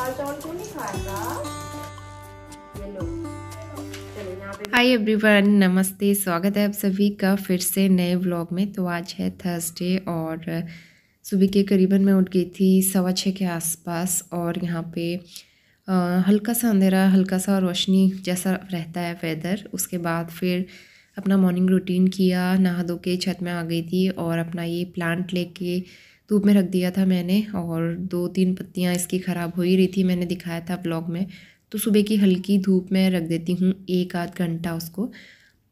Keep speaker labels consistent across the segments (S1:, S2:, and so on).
S1: high hi everyone नमस्ते स्वागत है आप सभी का फिर से नए व्लॉग में तो आज है थर्सडे और सुबह के करीबन मैं उठ गई थी सवा छः के आसपास और यहाँ पे हल्का सा अंधेरा हल्का सा रोशनी जैसा रहता है वेदर उसके बाद फिर अपना मॉर्निंग रूटीन किया नहा धो के छत में आ गई थी और अपना ये प्लांट लेके धूप में रख दिया था मैंने और दो तीन पत्तियाँ इसकी ख़राब हो ही रही थी मैंने दिखाया था ब्लॉग में तो सुबह की हल्की धूप में रख देती हूँ एक आध घंटा उसको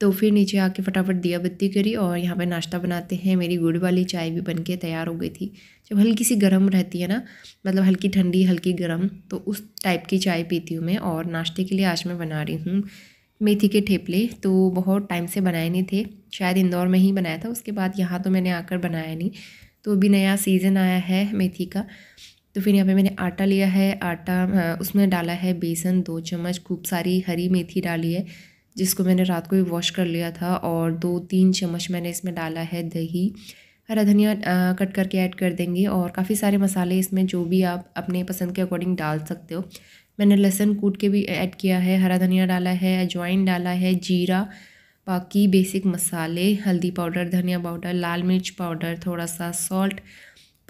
S1: तो फिर नीचे आके फटाफट दिया बत्ती करी और यहाँ पे नाश्ता बनाते हैं मेरी गुड़ वाली चाय भी बन के तैयार हो गई थी जब हल्की सी गर्म रहती है ना मतलब हल्की ठंडी हल्की गर्म तो उस टाइप की चाय पीती हूँ मैं और नाश्ते के लिए आज मैं बना रही हूँ मेथी के ठेपले तो बहुत टाइम से बनाए नहीं थे शायद इंदौर में ही बनाया था उसके बाद यहाँ तो मैंने आकर बनाया नहीं तो भी नया सीज़न आया है मेथी का तो फिर यहाँ पे मैंने आटा लिया है आटा उसमें डाला है बेसन दो चम्मच खूब सारी हरी मेथी डाली है जिसको मैंने रात को भी वॉश कर लिया था और दो तीन चम्मच मैंने इसमें डाला है दही हरा धनिया कट करके ऐड कर देंगे और काफ़ी सारे मसाले इसमें जो भी आप अपने पसंद के अकॉर्डिंग डाल सकते हो मैंने लहसुन कूट के भी ऐड किया है हरा धनिया डाला है अजवाइन डाला है जीरा बाकी बेसिक मसाले हल्दी पाउडर धनिया पाउडर लाल मिर्च पाउडर थोड़ा सा सॉल्ट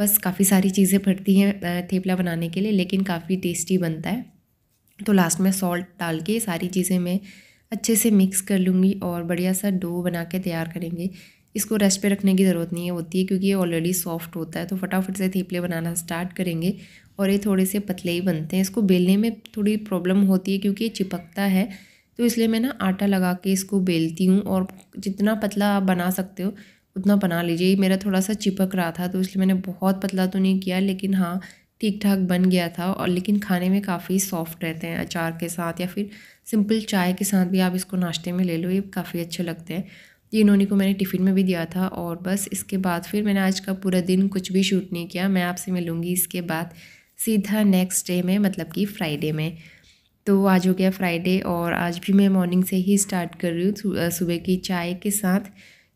S1: बस काफ़ी सारी चीज़ें पड़ती हैं थेपला बनाने के लिए लेकिन काफ़ी टेस्टी बनता है तो लास्ट में सॉल्ट डाल के सारी चीज़ें मैं अच्छे से मिक्स कर लूँगी और बढ़िया सा डो बना के तैयार करेंगे इसको रेस्ट पे रखने की ज़रूरत नहीं होती है क्योंकि ये ऑलरेडी सॉफ्ट होता है तो फटाफट से थेपले बनाना स्टार्ट करेंगे और ये थोड़े से पतले ही बनते हैं इसको बेलने में थोड़ी प्रॉब्लम होती है क्योंकि ये चिपकता है तो इसलिए मैं ना आटा लगा के इसको बेलती हूँ और जितना पतला आप बना सकते हो उतना बना लीजिए ये मेरा थोड़ा सा चिपक रहा था तो इसलिए मैंने बहुत पतला तो नहीं किया लेकिन हाँ ठीक ठाक बन गया था और लेकिन खाने में काफ़ी सॉफ्ट रहते हैं अचार के साथ या फिर सिंपल चाय के साथ भी आप इसको नाश्ते में ले लो ये काफ़ी अच्छे लगते हैं ये इन्होंने को मैंने टिफ़िन में भी दिया था और बस इसके बाद फिर मैंने आज का पूरा दिन कुछ भी शूट नहीं किया मैं आपसे मिलूँगी इसके बाद सीधा नेक्स्ट डे में मतलब कि फ्राइडे में तो आज हो गया फ्राइडे और आज भी मैं मॉर्निंग से ही स्टार्ट कर रही हूँ सुबह की चाय के साथ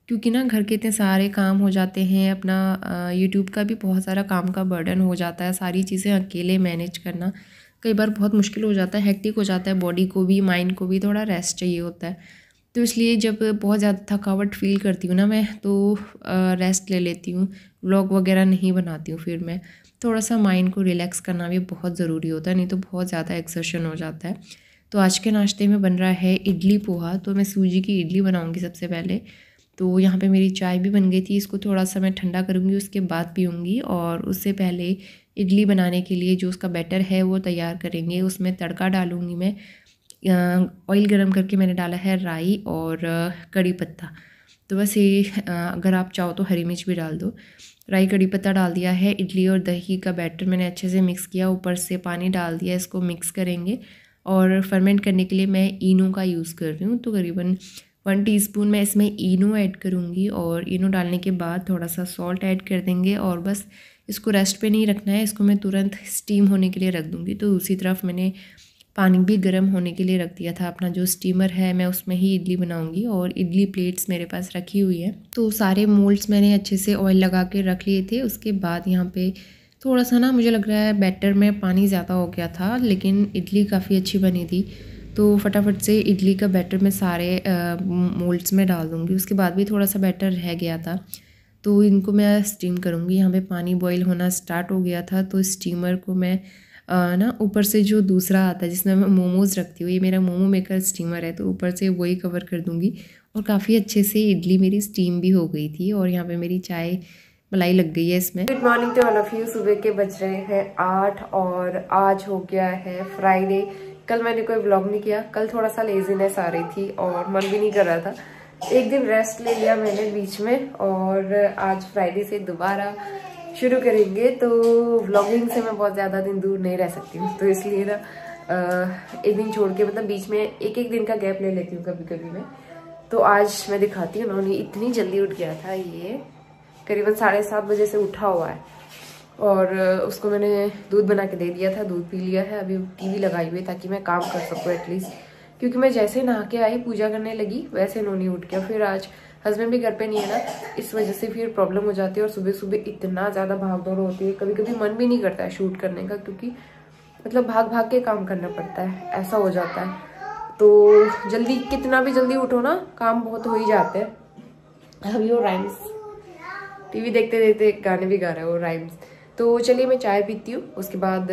S1: क्योंकि ना घर के इतने सारे काम हो जाते हैं अपना यूट्यूब का भी बहुत सारा काम का बर्डन हो जाता है सारी चीज़ें अकेले मैनेज करना कई बार बहुत मुश्किल हो जाता है हेक्टिक हो जाता है बॉडी को भी माइंड को भी थोड़ा रेस्ट चाहिए होता है तो इसलिए जब बहुत ज़्यादा थकावट फील करती हूँ ना मैं तो रेस्ट ले लेती हूँ व्लॉग वगैरह नहीं बनाती हूँ फिर मैं थोड़ा सा माइंड को रिलैक्स करना भी बहुत ज़रूरी होता है नहीं तो बहुत ज़्यादा एक्सर्शन हो जाता है तो आज के नाश्ते में बन रहा है इडली पोहा तो मैं सूजी की इडली बनाऊँगी सबसे पहले तो यहाँ पे मेरी चाय भी बन गई थी इसको थोड़ा सा मैं ठंडा करूँगी उसके बाद पीऊँगी और उससे पहले इडली बनाने के लिए जो उसका बैटर है वो तैयार करेंगे उसमें तड़का डालूँगी मैं ऑयल गरम करके मैंने डाला है राई और कड़ी पत्ता तो बस ये अगर आप चाहो तो हरी मिर्च भी डाल दो राई कड़ी पत्ता डाल दिया है इडली और दही का बैटर मैंने अच्छे से मिक्स किया ऊपर से पानी डाल दिया इसको मिक्स करेंगे और फर्मेंट करने के लिए मैं इनो का यूज़ कर रही हूँ तो करीबन वन टीस्पून मैं इसमें इनो ऐड करूँगी और इनो डालने के बाद थोड़ा सा सॉल्ट ऐड कर देंगे और बस इसको रेस्ट पे नहीं रखना है इसको मैं तुरंत स्टीम होने के लिए रख दूँगी तो दूसरी तरफ मैंने पानी भी गर्म होने के लिए रख दिया था अपना जो स्टीमर है मैं उसमें ही इडली बनाऊंगी और इडली प्लेट्स मेरे पास रखी हुई है तो सारे मोल्ड्स मैंने अच्छे से ऑयल लगा के रख लिए थे उसके बाद यहाँ पे थोड़ा सा ना मुझे लग रहा है बैटर में पानी ज़्यादा हो गया था लेकिन इडली काफ़ी अच्छी बनी थी तो फटाफट से इडली का बैटर मैं सारे मोल्ड्स में डाल दूँगी उसके बाद भी थोड़ा सा बैटर रह गया था तो इनको मैं स्टीम करूँगी यहाँ पर पानी बॉयल होना स्टार्ट हो गया था तो स्टीमर को मैं ना ऊपर से जो दूसरा आता है जिसमें मैं मोमोज़ रखती हूँ ये मेरा मोमो मेकर स्टीमर है तो ऊपर से वही कवर कर दूँगी और काफ़ी अच्छे से इडली मेरी स्टीम भी हो गई थी और यहाँ पे मेरी चाय मलाई लग गई है इसमें good morning to all of you सुबह के बज रहे हैं आठ और आज हो गया है फ्राइडे कल मैंने कोई ब्लॉग नहीं किया कल थोड़ा सा लेजीनेस आ रही थी और मन भी नहीं कर रहा था एक दिन रेस्ट ले लिया मैंने बीच में और आज फ्राइडे से दोबारा शुरू करेंगे तो व्लॉगिंग से मैं बहुत ज़्यादा दिन दूर नहीं रह सकती हूँ तो इसलिए ना एक दिन छोड़ के मतलब बीच में एक एक दिन का गैप ले लेती हूँ कभी कभी मैं तो आज मैं दिखाती हूँ उन्होंने इतनी जल्दी उठ गया था ये करीबन साढ़े सात बजे से उठा हुआ है और उसको मैंने दूध बना के दे दिया था दूध पी लिया है अभी टीवी लगाई हुई ताकि मैं काम कर सकूँ एटलीस्ट क्योंकि मैं जैसे नहा के आई पूजा करने लगी वैसे उन्होंने उठ गया फिर आज हस्बैंड भी घर पे नहीं है ना इस वजह से फिर प्रॉब्लम हो जाती है और सुबह सुबह इतना ज़्यादा भाग दौड़ होती है कभी कभी मन भी नहीं करता है शूट करने का क्योंकि मतलब भाग भाग के काम करना पड़ता है ऐसा हो जाता है तो जल्दी कितना भी जल्दी उठो ना काम बहुत हो ही जाते हैं अभी वो राइम्स टीवी देखते देखते गाने भी गा रहे हो राइम्स तो चलिए मैं चाय पीती हूँ उसके बाद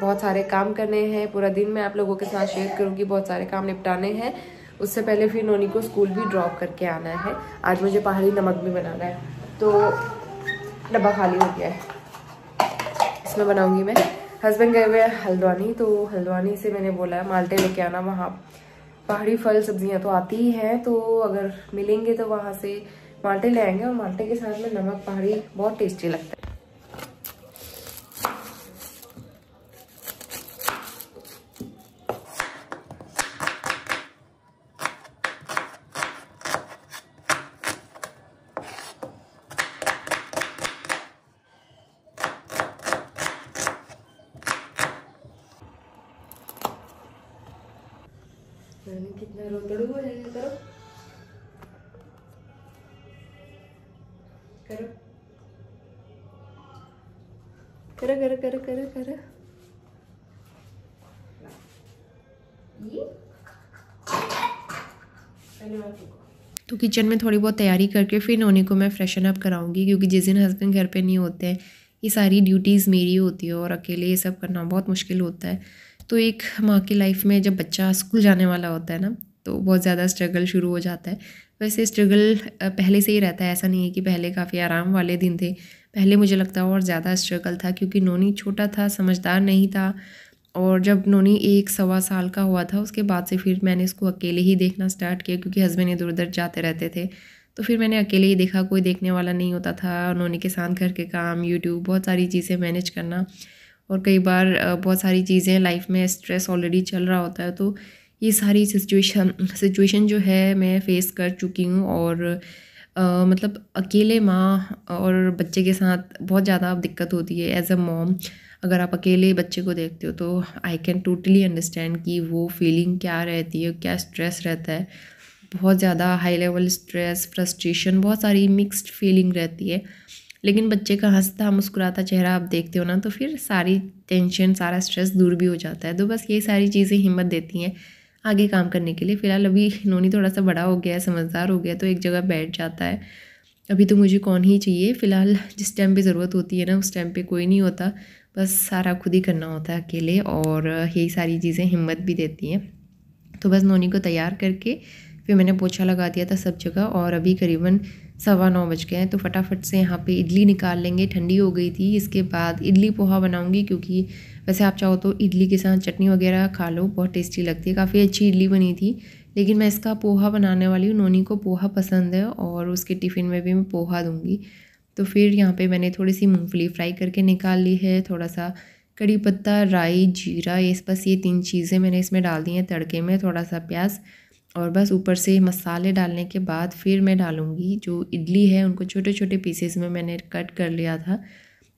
S1: बहुत सारे काम करने हैं पूरा दिन मैं आप लोगों के साथ शेयर करूँगी बहुत सारे काम निपटाने हैं उससे पहले फिर नोनी को स्कूल भी ड्रॉप करके आना है आज मुझे पहाड़ी नमक भी बनाना है तो डब्बा खाली हो गया है इसमें बनाऊंगी मैं हस्बैंड गए हुए हैं हल्द्वानी तो हल्द्वानी से मैंने बोला है माल्टे लेके आना वहाँ पहाड़ी फल सब्जियाँ तो आती ही हैं तो अगर मिलेंगे तो वहाँ से माल्टे ले आएंगे और माल्टे के साथ में नमक पहाड़ी बहुत टेस्टी लगता है રોકડવું હોય એને करो करो तो किचन में थोड़ी बहुत तैयारी करके फिर नोनी को मैं फ्रेशन अप कराऊंगी क्योंकि जिस दिन हस्बैंड घर पे नहीं होते हैं ये सारी ड्यूटीज़ मेरी होती है और अकेले ये सब करना बहुत मुश्किल होता है तो एक माँ की लाइफ में जब बच्चा स्कूल जाने वाला होता है ना तो बहुत ज़्यादा स्ट्रगल शुरू हो जाता है वैसे स्ट्रगल पहले से ही रहता है ऐसा नहीं है कि पहले काफ़ी आराम वाले दिन थे पहले मुझे लगता है और ज़्यादा स्ट्रगल था क्योंकि नोनी छोटा था समझदार नहीं था और जब नोनी एक सवा साल का हुआ था उसके बाद से फिर मैंने इसको अकेले ही देखना स्टार्ट किया क्योंकि हस्बैंड इधर उधर जाते रहते थे तो फिर मैंने अकेले ही देखा कोई देखने वाला नहीं होता था नोनी के साथ घर के काम यूट्यूब बहुत सारी चीज़ें मैनेज करना और कई बार बहुत सारी चीज़ें लाइफ में स्ट्रेस ऑलरेडी चल रहा होता है तो ये सारी सिचुएशन सिचुएशन जो है मैं फ़ेस कर चुकी हूँ और आ, मतलब अकेले माँ और बच्चे के साथ बहुत ज़्यादा दिक्कत होती है एज अ मॉम अगर आप अकेले बच्चे को देखते हो तो आई कैन टोटली अंडरस्टैंड कि वो फीलिंग क्या रहती है क्या स्ट्रेस रहता है बहुत ज़्यादा हाई लेवल स्ट्रेस फ्रस्ट्रेशन बहुत सारी मिक्स्ड फीलिंग रहती है लेकिन बच्चे का हंसता मुस्कुराता चेहरा आप देखते हो ना तो फिर सारी टेंशन सारा स्ट्रेस दूर भी हो जाता है तो बस ये सारी चीज़ें हिम्मत देती हैं आगे काम करने के लिए फ़िलहाल अभी नोनी थोड़ा सा बड़ा हो गया है समझदार हो गया तो एक जगह बैठ जाता है अभी तो मुझे कौन ही चाहिए फ़िलहाल जिस टाइम पे ज़रूरत होती है ना उस टाइम पे कोई नहीं होता बस सारा खुद ही करना होता है अकेले और यही सारी चीज़ें हिम्मत भी देती हैं तो बस नोनी को तैयार करके फिर मैंने पोछा लगा दिया था सब जगह और अभी करीबन सवा नौ बज गए हैं तो फटाफट से यहाँ पे इडली निकाल लेंगे ठंडी हो गई थी इसके बाद इडली पोहा बनाऊँगी क्योंकि वैसे आप चाहो तो इडली के साथ चटनी वगैरह खा लो बहुत टेस्टी लगती है काफ़ी अच्छी इडली बनी थी लेकिन मैं इसका पोहा बनाने वाली हूँ नोनी को पोहा पसंद है और उसके टिफ़िन में भी मैं पोहा दूँगी तो फिर यहाँ पे मैंने थोड़ी सी मूँगफली फ्राई करके निकाल ली है थोड़ा सा कड़ी पत्ता राई जीरा ये बस ये तीन चीज़ें मैंने इसमें डाल दी हैं तड़के में थोड़ा सा प्याज और बस ऊपर से मसाले डालने के बाद फिर मैं डालूँगी जो इडली है उनको छोटे छोटे पीसेस में मैंने कट कर लिया था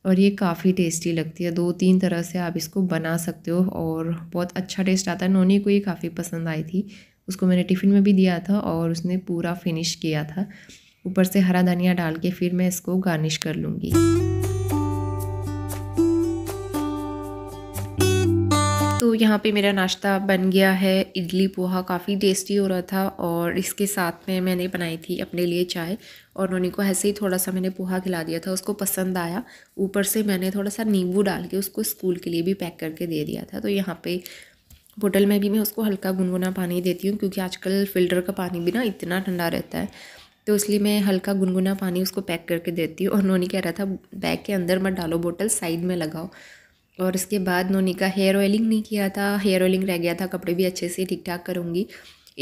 S1: और ये काफ़ी टेस्टी लगती है दो तीन तरह से आप इसको बना सकते हो और बहुत अच्छा टेस्ट आता है नोनी को ये काफ़ी पसंद आई थी उसको मैंने टिफ़िन में भी दिया था और उसने पूरा फिनिश किया था ऊपर से हरा धनिया डाल के फिर मैं इसको गार्निश कर लूँगी तो यहाँ पे मेरा नाश्ता बन गया है इडली पोहा काफ़ी टेस्टी हो रहा था और इसके साथ में मैंने बनाई थी अपने लिए चाय और उन्होंने को ऐसे ही थोड़ा सा मैंने पोहा खिला दिया था उसको पसंद आया ऊपर से मैंने थोड़ा सा नींबू डाल के उसको स्कूल के लिए भी पैक करके दे दिया था तो यहाँ पर बोटल में भी मैं उसको हल्का गुनगुना पानी देती हूँ क्योंकि आजकल फ़िल्टर का पानी भी ना इतना ठंडा रहता है तो इसलिए मैं हल्का गुनगुना पानी उसको पैक करके देती हूँ और उन्होंने कह रहा था बैग के अंदर मत डालो बोटल साइड में लगाओ और इसके बाद नोनी का हेयर ऑयलिंग नहीं किया था हेयर ऑयलिंग रह गया था कपड़े भी अच्छे से ठीक ठाक करूँगी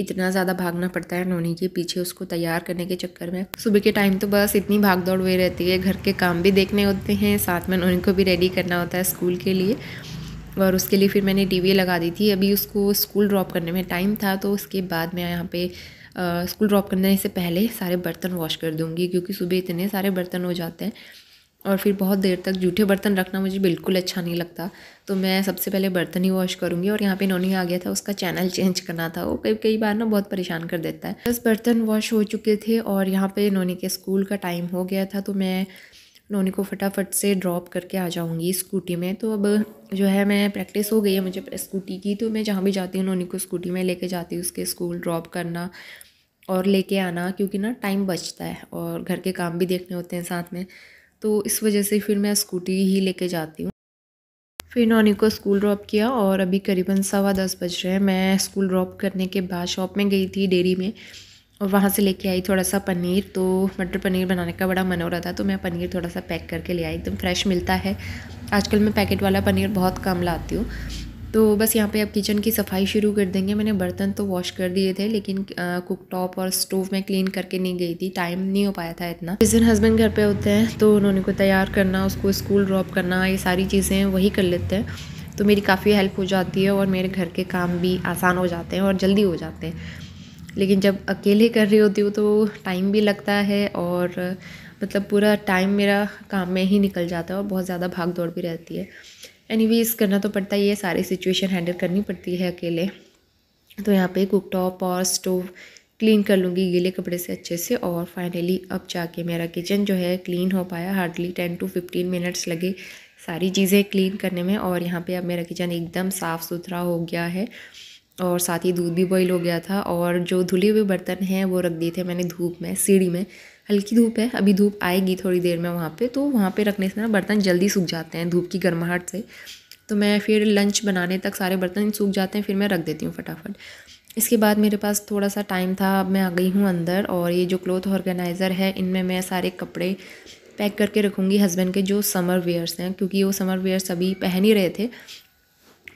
S1: इतना ज़्यादा भागना पड़ता है नोनी के पीछे उसको तैयार करने के चक्कर में सुबह के टाइम तो बस इतनी भाग दौड़ हुई रहती है घर के काम भी देखने होते हैं साथ में नोनी को भी रेडी करना होता है स्कूल के लिए और उसके लिए फिर मैंने टीवी लगा दी थी अभी उसको स्कूल ड्रॉप करने में टाइम था तो उसके बाद मैं यहाँ पे स्कूल ड्रॉप करने से पहले सारे बर्तन वॉश कर दूँगी क्योंकि सुबह इतने सारे बर्तन हो जाते हैं और फिर बहुत देर तक जूठे बर्तन रखना मुझे बिल्कुल अच्छा नहीं लगता तो मैं सबसे पहले बर्तन ही वॉश करूँगी और यहाँ पे इन्होंने आ गया था उसका चैनल चेंज करना था वो कई कई बार ना बहुत परेशान कर देता है बस बर्तन वॉश हो चुके थे और यहाँ पे नोनी के स्कूल का टाइम हो गया था तो मैं नोनी को फटाफट से ड्रॉप करके आ जाऊँगी स्कूटी में तो अब जो है मैं प्रैक्टिस हो गई है मुझे स्कूटी की तो मैं जहाँ भी जाती हूँ नोनी को स्कूटी में लेके जाती हूँ उसके स्कूल ड्रॉप करना और लेके आना क्योंकि ना टाइम बचता है और घर के काम भी देखने होते हैं साथ में तो इस वजह से फिर मैं स्कूटी ही लेके जाती हूँ फिर नॉनी को स्कूल ड्रॉप किया और अभी करीबन सवा दस बज रहे हैं मैं स्कूल ड्रॉप करने के बाद शॉप में गई थी डेरी में और वहाँ से लेके आई थोड़ा सा पनीर तो मटर पनीर बनाने का बड़ा मन हो रहा था तो मैं पनीर थोड़ा सा पैक करके ले आई एकदम फ्रेश मिलता है आजकल मैं पैकेट वाला पनीर बहुत कम लाती हूँ तो बस यहाँ पे अब किचन की सफाई शुरू कर देंगे मैंने बर्तन तो वॉश कर दिए थे लेकिन कुक टॉप और स्टोव में क्लीन करके नहीं गई थी टाइम नहीं हो पाया था इतना जिस दिन हस्बैंड घर पे होते हैं तो उन्होंने को तैयार करना उसको स्कूल ड्रॉप करना ये सारी चीज़ें वही कर लेते हैं तो मेरी काफ़ी हेल्प हो जाती है और मेरे घर के काम भी आसान हो जाते हैं और जल्दी हो जाते हैं लेकिन जब अकेले कर रही होती हूँ तो टाइम भी लगता है और मतलब पूरा टाइम मेरा काम में ही निकल जाता है और बहुत ज़्यादा भाग दौड़ भी रहती है इस करना तो पड़ता ही है सारी सिचुएशन हैंडल करनी पड़ती है अकेले तो यहाँ पे कुक टॉप और स्टोव क्लीन कर लूँगी गीले कपड़े से अच्छे से और फाइनली अब जाके मेरा किचन जो है क्लीन हो पाया hardly ten to fifteen minutes लगे सारी चीज़ें क्लीन करने में और यहाँ पे अब मेरा किचन एकदम साफ़ सुथरा हो गया है और साथ ही दूध भी बॉईल हो गया था और जो धुले हुए बर्तन हैं वो रख दिए थे मैंने धूप में सीढ़ी में हल्की धूप है अभी धूप आएगी थोड़ी देर में वहाँ पे तो वहाँ पे रखने से ना बर्तन जल्दी सूख जाते हैं धूप की गर्माहट से तो मैं फिर लंच बनाने तक सारे बर्तन सूख जाते हैं फिर मैं रख देती हूँ फटाफट इसके बाद मेरे पास थोड़ा सा टाइम था अब मैं आ गई हूँ अंदर और ये जो क्लोथ ऑर्गेनाइज़र है इनमें मैं सारे कपड़े पैक करके रखूँगी हस्बैंड के जो समर वेयर्स हैं क्योंकि वो समर वेयर्स अभी पहन ही रहे थे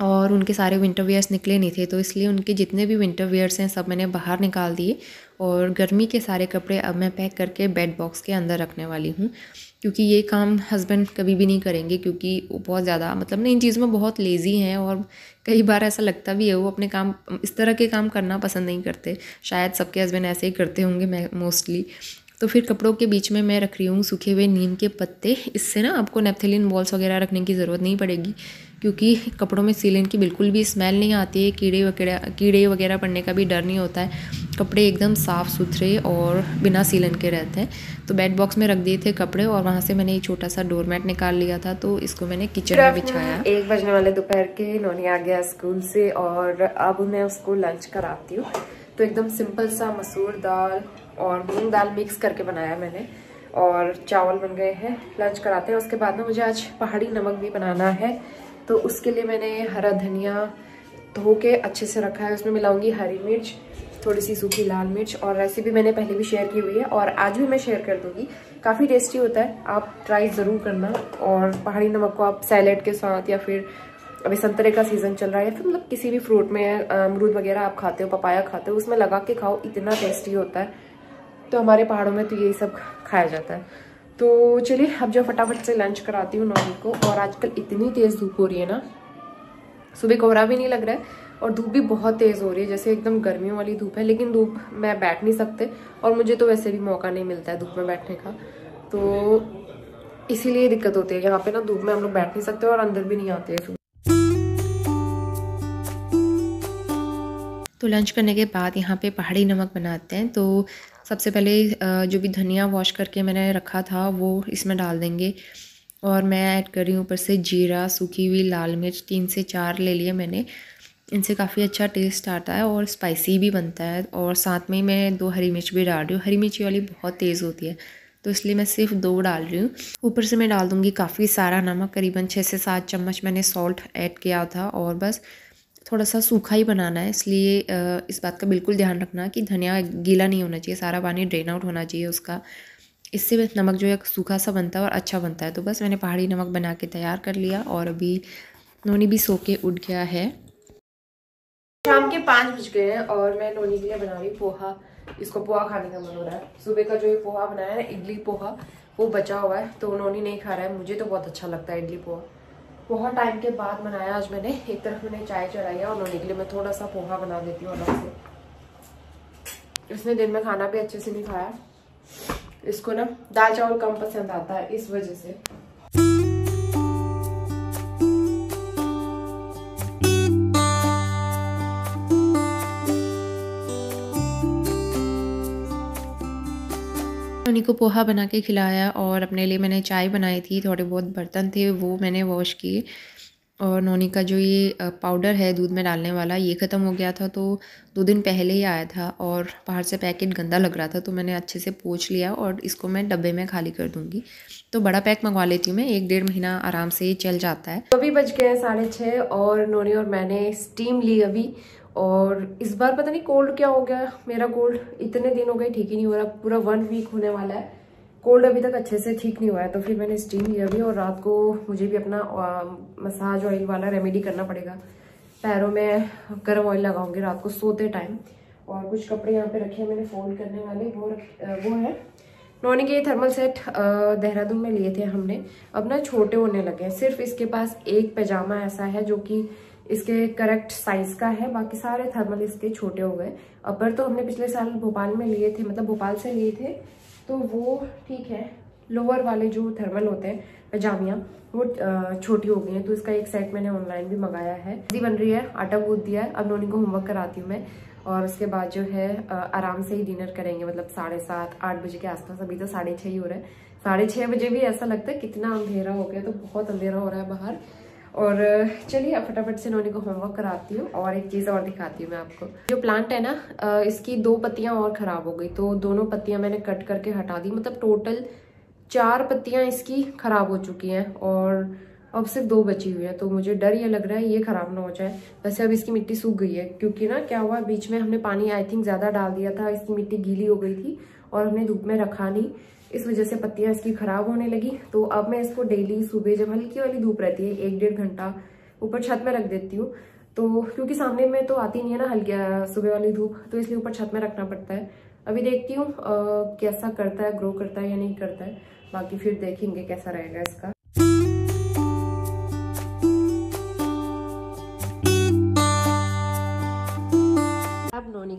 S1: और उनके सारे विंटर वेयर्स निकले नहीं थे तो इसलिए उनके जितने भी विंटर वेयर्स हैं सब मैंने बाहर निकाल दिए और गर्मी के सारे कपड़े अब मैं पैक करके बेड बॉक्स के अंदर रखने वाली हूँ क्योंकि ये काम हस्बैंड कभी भी नहीं करेंगे क्योंकि वो बहुत ज़्यादा मतलब ना इन चीज़ों में बहुत लेज़ी हैं और कई बार ऐसा लगता भी है वो अपने काम इस तरह के काम करना पसंद नहीं करते शायद सबके हस्बैंड ऐसे ही करते होंगे मैं मोस्टली तो फिर कपड़ों के बीच में मैं रख रही हूँ सूखे हुए नीम के पत्ते इससे ना आपको नेपथेलिन बॉल्स वगैरह रखने की ज़रूरत नहीं पड़ेगी क्योंकि कपड़ों में सीलन की बिल्कुल भी स्मेल नहीं आती है कीड़े वगैरह कीड़े वगैरह पड़ने का भी डर नहीं होता है कपड़े एकदम साफ़ सुथरे और बिना सीलन के रहते हैं तो बेड बॉक्स में रख दिए थे कपड़े और वहाँ से मैंने एक छोटा सा डोरमेट निकाल लिया था तो इसको मैंने किचन में बिछाया एक बजने वाले दोपहर के नोनी आ गया स्कूल से और अब मैं उसको लंच कराती हूँ तो एकदम सिंपल सा मसूर दाल और मूंग दाल मिक्स करके बनाया मैंने और चावल बन गए हैं लंच कराते हैं उसके बाद में मुझे आज पहाड़ी नमक भी बनाना है तो उसके लिए मैंने हरा धनिया धो के अच्छे से रखा है उसमें मिलाऊंगी हरी मिर्च थोड़ी सी सूखी लाल मिर्च और रेसिपी मैंने पहले भी शेयर की हुई है और आज भी मैं शेयर कर दूंगी काफ़ी टेस्टी होता है आप ट्राई ज़रूर करना और पहाड़ी नमक को आप सैलेड के साथ या फिर अभी संतरे का सीज़न चल रहा है या फिर मतलब किसी भी फ्रूट में अमरूद वगैरह आप खाते हो पपाया खाते हो उसमें लगा के खाओ इतना टेस्टी होता है तो हमारे पहाड़ों में तो यही सब खाया जाता है तो चलिए अब जो फटाफट से लंच कराती हूँ नॉनी को और आजकल इतनी तेज़ धूप हो रही है ना सुबह कोहरा भी नहीं लग रहा है और धूप भी बहुत तेज़ हो रही है जैसे एकदम गर्मियों वाली धूप है लेकिन धूप मैं बैठ नहीं सकते और मुझे तो वैसे भी मौका नहीं मिलता है धूप में बैठने का तो इसीलिए दिक्कत होती है यहाँ पे ना धूप में हम लोग बैठ नहीं सकते और अंदर भी नहीं आते हैं तो लंच करने के बाद यहाँ पे पहाड़ी नमक बनाते हैं तो सबसे पहले जो भी धनिया वॉश करके मैंने रखा था वो इसमें डाल देंगे और मैं ऐड कर रही हूँ ऊपर से जीरा सूखी हुई लाल मिर्च तीन से चार ले लिए मैंने इनसे काफ़ी अच्छा टेस्ट आता है और स्पाइसी भी बनता है और साथ में ही मैं दो हरी मिर्च भी डाल रही हूँ हरी मिर्ची वाली बहुत तेज़ होती है तो इसलिए मैं सिर्फ दो डाल रही हूँ ऊपर से मैं डाल दूँगी काफ़ी सारा नमक करीबन छः से सात चम्मच मैंने सॉल्ट ऐड किया था और बस थोड़ा सा सूखा ही बनाना है इसलिए इस बात का बिल्कुल ध्यान रखना कि धनिया गीला नहीं होना चाहिए सारा पानी ड्रेन आउट होना चाहिए उसका इससे बस नमक जो है सूखा सा बनता है और अच्छा बनता है तो बस मैंने पहाड़ी नमक बना के तैयार कर लिया और अभी नोनी भी सो के उठ गया है शाम के पाँच बज गए हैं और मैं नोनी के लिए बना रही पोहा इसको पोहा खाने का मन हो रहा है सुबह का जो ये पोहा बनाया है ना इडली पोहा वो बचा हुआ है तो नोनी नहीं खा रहा है मुझे तो बहुत अच्छा लगता है इडली पोहा बहुत टाइम के बाद बनाया आज मैंने एक तरफ मैंने चाय चढ़ाई है और उन्होंने के लिए मैं थोड़ा सा पोहा बना देती हूँ अलग से इसने दिन में खाना भी अच्छे से नहीं खाया इसको ना दाल चावल कम पसंद आता है इस वजह से उन्हीं को पोहा बना के खिलाया और अपने लिए मैंने चाय बनाई थी थोड़े बहुत बर्तन थे वो मैंने वॉश किए और नोनी का जो ये पाउडर है दूध में डालने वाला ये ख़त्म हो गया था तो दो दिन पहले ही आया था और बाहर से पैकेट गंदा लग रहा था तो मैंने अच्छे से पोछ लिया और इसको मैं डब्बे में खाली कर दूंगी तो बड़ा पैक मंगवा लेती हूँ मैं एक डेढ़ महीना आराम से चल जाता है अभी बज गए हैं साढ़े छः और नोनी और मैंने स्टीम ली अभी और इस बार पता नहीं कोल्ड क्या हो गया मेरा कोल्ड इतने दिन हो गए ठीक ही नहीं हो रहा पूरा वन वीक होने वाला है कोल्ड अभी तक अच्छे से ठीक नहीं हुआ है तो फिर मैंने स्टीम लिया भी और रात को मुझे भी अपना मसाज ऑयल वाला रेमेडी करना पड़ेगा पैरों में गर्म ऑयल लगाऊंगी रात को सोते टाइम और कुछ कपड़े यहाँ पे रखे हैं मैंने फोल्ड करने वाले वो वो है नॉनी के ये थर्मल सेट देहरादून में लिए थे हमने अब ना छोटे होने लगे हैं सिर्फ इसके पास एक पैजामा ऐसा है जो कि इसके करेक्ट साइज का है बाकी सारे थर्मल इसके छोटे हो गए अपर तो हमने पिछले साल भोपाल में लिए थे मतलब भोपाल से लिए थे तो वो ठीक है लोअर वाले जो थर्मल होते हैं पजामियाँ वो छोटी हो गई हैं तो इसका एक सेट मैंने ऑनलाइन भी मंगाया है जी बन रही है आटा गूद दिया है अब नोनी को होमवर्क कराती हूँ मैं और उसके बाद जो है आराम से ही डिनर करेंगे मतलब साढ़े सात आठ बजे के आसपास अभी तो साढ़े छः ही हो रहा है साढ़े छः बजे भी ऐसा लगता है कितना अंधेरा हो गया तो बहुत अंधेरा हो रहा है बाहर और चलिए अब फटाफट से नोनी को होमवर्क कराती हूँ और एक चीज़ और दिखाती हूँ मैं आपको जो प्लांट है ना इसकी दो पत्तियाँ और ख़राब हो गई तो दोनों पत्तियाँ मैंने कट करके हटा दी मतलब टोटल चार पत्तियाँ इसकी ख़राब हो चुकी हैं और अब सिर्फ दो बची हुई हैं तो मुझे डर ये लग रहा है ये ख़राब ना हो जाए वैसे अब इसकी मिट्टी सूख गई है क्योंकि ना क्या हुआ बीच में हमने पानी आई थिंक ज़्यादा डाल दिया था इसकी मिट्टी गीली हो गई थी और हमने धूप में रखा नहीं इस वजह से पत्तियां इसकी खराब होने लगी तो अब मैं इसको डेली सुबह जब हल्की वाली धूप रहती है एक डेढ़ घंटा ऊपर छत में रख देती हूँ तो क्योंकि सामने में तो आती नहीं है ना हल्की सुबह वाली धूप तो इसलिए ऊपर छत में रखना पड़ता है अभी देखती हूँ कैसा करता है ग्रो करता है या नहीं करता है बाकी फिर देखेंगे कैसा रहेगा इसका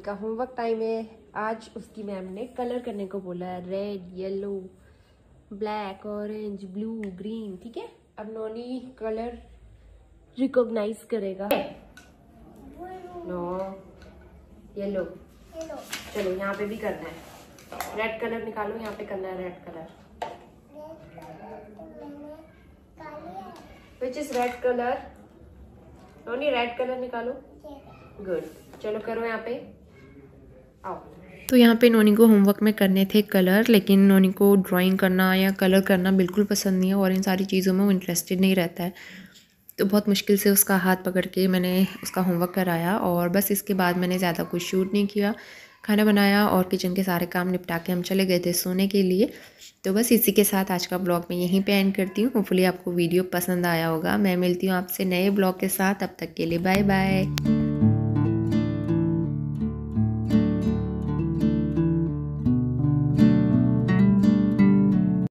S1: का होमवर्क टाइम है आज उसकी मैम ने कलर करने को बोला है red yellow black orange blue green ठीक है अब नोनी कलर रिकॉग्नाइज करेगा नो येलो चलो यहाँ पे भी करना है रेड कलर निकालो यहाँ पे करना है red colour which is red colour Noni red colour निकालो गुड चलो करो यहाँ पे तो यहाँ पे नोनी को होमवर्क में करने थे कलर लेकिन नोनी को ड्राइंग करना या कलर करना बिल्कुल पसंद नहीं है और इन सारी चीज़ों में वो इंटरेस्टेड नहीं रहता है तो बहुत मुश्किल से उसका हाथ पकड़ के मैंने उसका होमवर्क कराया और बस इसके बाद मैंने ज़्यादा कुछ शूट नहीं किया खाना बनाया और किचन के सारे काम निपटा के हम चले गए थे सोने के लिए तो बस इसी के साथ आज का ब्लॉग मैं यहीं पे एंड करती हूँ होपफुली आपको वीडियो पसंद आया होगा मैं मिलती हूँ आपसे नए ब्लॉग के साथ अब तक के लिए बाय बाय